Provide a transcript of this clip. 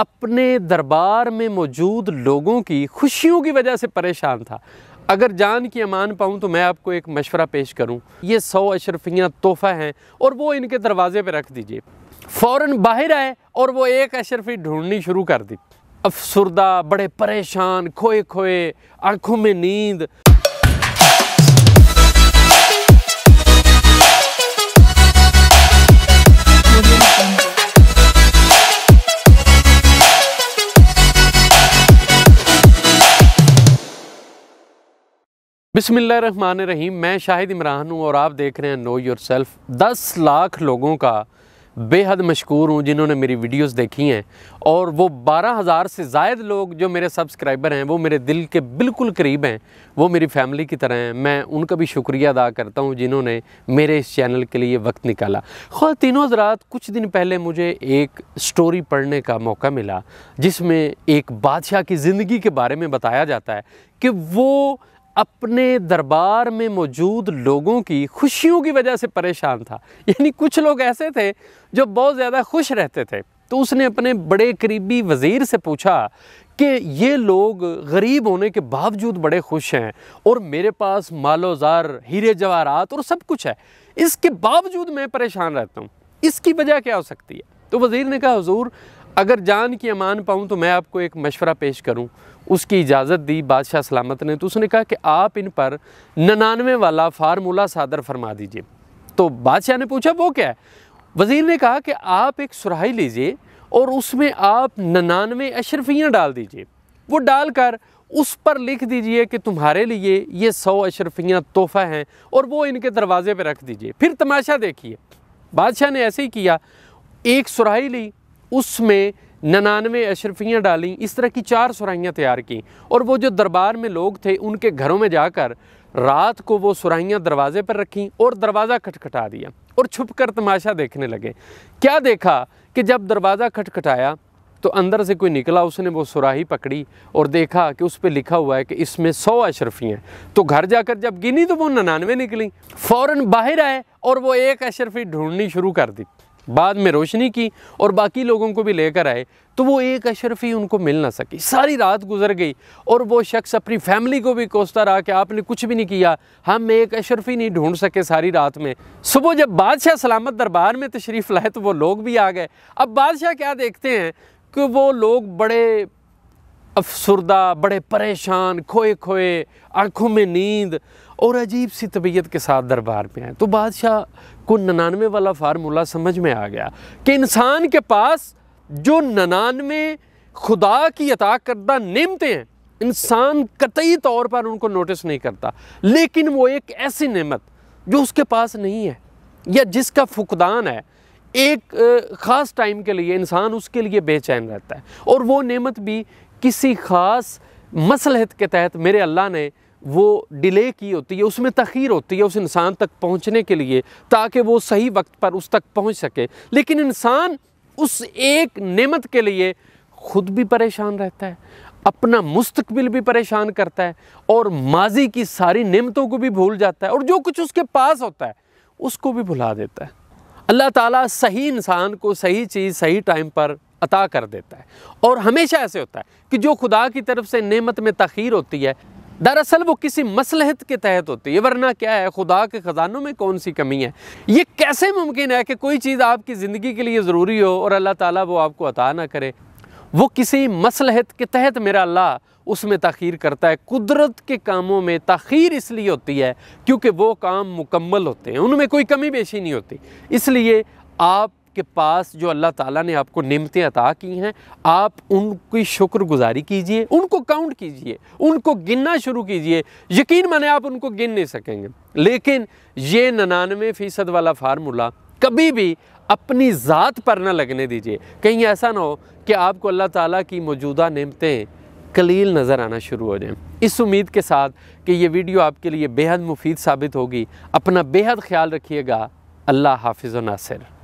अपने दरबार में मौजूद लोगों की खुशियों की वजह से परेशान था अगर जान की अमान पाऊँ तो मैं आपको एक मशवरा पेश करूँ ये सौ अशरफियाँ तोहफ़ा हैं और वो इनके दरवाजे पर रख दीजिए फ़ौर बाहर आए और वो एक अशरफी ढूंढनी शुरू कर दी अफसरदा बड़े परेशान खोए खोए आँखों में नींद बिसमिल्ल रहीम मैं शाहिद इमरान हूँ और आप देख रहे हैं नो योर सेल्फ दस लाख लोगों का बेहद मशहूर हूँ जिन्होंने मेरी वीडियोस देखी हैं और वो बारह हज़ार से जायद लोग जो मेरे सब्सक्राइबर हैं वो मेरे दिल के बिल्कुल करीब हैं वो मेरी फैमिली की तरह हैं मैं उनका भी शुक्रिया अदा करता हूँ जिन्होंने मेरे इस चैनल के लिए वक्त निकाला ख़ुद तीनों हजरात कुछ दिन पहले मुझे एक स्टोरी पढ़ने का मौका मिला जिसमें एक बादशाह की ज़िंदगी के बारे में बताया जाता है कि वो अपने दरबार में मौजूद लोगों की खुशियों की वजह से परेशान था यानी कुछ लोग ऐसे थे जो बहुत ज़्यादा खुश रहते थे तो उसने अपने बड़े करीबी वज़ीर से पूछा कि ये लोग गरीब होने के बावजूद बड़े खुश हैं और मेरे पास मालोजार हीरे जवाहरात और सब कुछ है इसके बावजूद मैं परेशान रहता हूँ इसकी वजह क्या हो सकती है तो वज़ीर ने कहा हजूर अगर जान की अमान पाऊँ तो मैं आपको एक मशवरा पेश करूँ उसकी इजाज़त दी बादशाह सलामत ने तो उसने कहा कि आप इन पर ननानवे वाला फार्मूला सादर फरमा दीजिए तो बादशाह ने पूछा वो क्या है वज़ीर ने कहा कि आप एक सुराही लीजिए और उसमें आप ननानवे अशरफियाँ डाल दीजिए वो डाल कर उस पर लिख दीजिए कि तुम्हारे लिए ये सौ अशरफियाँ तोहफ़ा हैं और वो इनके दरवाजे पर रख दीजिए फिर तमाशा देखिए बादशाह ने ऐसे ही किया एक सुराही ली उसमें ननानवे अशरफियाँ डाली इस तरह की चार सुराहियाँ तैयार की और वो जो दरबार में लोग थे उनके घरों में जाकर रात को वो सुराहियाँ दरवाजे पर रखीं और दरवाज़ा खटखटा दिया और छुप कर तमाशा देखने लगे क्या देखा कि जब दरवाज़ा खटखटाया तो अंदर से कोई निकला उसने वो सुराही पकड़ी और देखा कि उस पर लिखा हुआ है कि इसमें सौ अशरफियाँ तो घर जाकर जब गिनी तो वो ननानवे निकली फ़ौर बाहर आए और वो एक अशरफी ढूंढनी शुरू कर दी बाद में रोशनी की और बाकी लोगों को भी लेकर आए तो वो एक अशरफ ही उनको मिल ना सकी सारी रात गुजर गई और वो शख्स अपनी फैमिली को भी कोसता रहा कि आपने कुछ भी नहीं किया हम एक अशरफ ही नहीं ढूंढ सके सारी रात में सुबह जब बादशाह सलामत दरबार में तशरीफ़ लाए तो वो लोग भी आ गए अब बादशाह क्या देखते हैं कि वो लोग बड़े अफसरदा बड़े परेशान खोए खोए आँखों में नींद और अजीब सी तबीयत के साथ दरबार में आए तो बादशाह को ननानवे वाला फार्मूला समझ में आ गया कि इंसान के पास जो ननानवे खुदा की अता करदा नियमतें हैं इंसान कतई तौर पर उनको नोटिस नहीं करता लेकिन वो एक ऐसी नेमत जो उसके पास नहीं है या जिसका फुकदान है एक ख़ास टाइम के लिए इंसान उसके लिए बेचैन रहता है और वो नेमत भी किसी ख़ास मसलहत के तहत मेरे अल्लाह ने वो डिले की होती है उसमें तखीर होती है उस इंसान तक पहुंचने के लिए ताकि वो सही वक्त पर उस तक पहुंच सके लेकिन इंसान उस एक नेमत के लिए ख़ुद भी परेशान रहता है अपना मुस्तबिल भी परेशान करता है और माजी की सारी नेमतों को भी भूल जाता है और जो कुछ उसके पास होता है उसको भी भुला देता है अल्लाह ताला सही इंसान को सही चीज़ सही टाइम पर अता कर देता है और हमेशा ऐसे होता है कि जो खुदा की तरफ से नेमत में तखीर होती है दरअसल वो किसी मसलहत के तहत होती है वरना क्या है खुदा के ख़जानों में कौन सी कमी है ये कैसे मुमकिन है कि कोई चीज़ आपकी ज़िंदगी के लिए ज़रूरी हो और अल्लाह ताला वो आपको अता ना करे वो किसी मसलहत के तहत मेरा अल्लाह उसमें तखीर करता है कुदरत के कामों में तखीर इसलिए होती है क्योंकि वो काम मुकम्मल होते हैं उनमें कोई कमी बेशी नहीं होती इसलिए आप आपके पास जो अल्लाह ताला ने आपको नमतें अता की हैं आप उनकी शुक्रगुजारी कीजिए उनको काउंट कीजिए उनको गिनना शुरू कीजिए यकीन माने आप उनको गिन नहीं सकेंगे लेकिन ये ननानवे फ़ीसद वाला फार्मूला कभी भी अपनी ज़ात पर ना लगने दीजिए कहीं ऐसा ना हो कि आपको अल्लाह ताला की मौजूदा नमतें कलील नज़र आना शुरू हो जाए इस उम्मीद के साथ कि ये वीडियो आपके लिए बेहद मुफीद साबित होगी अपना बेहद ख्याल रखिएगा अल्लाह हाफिज़ नासिर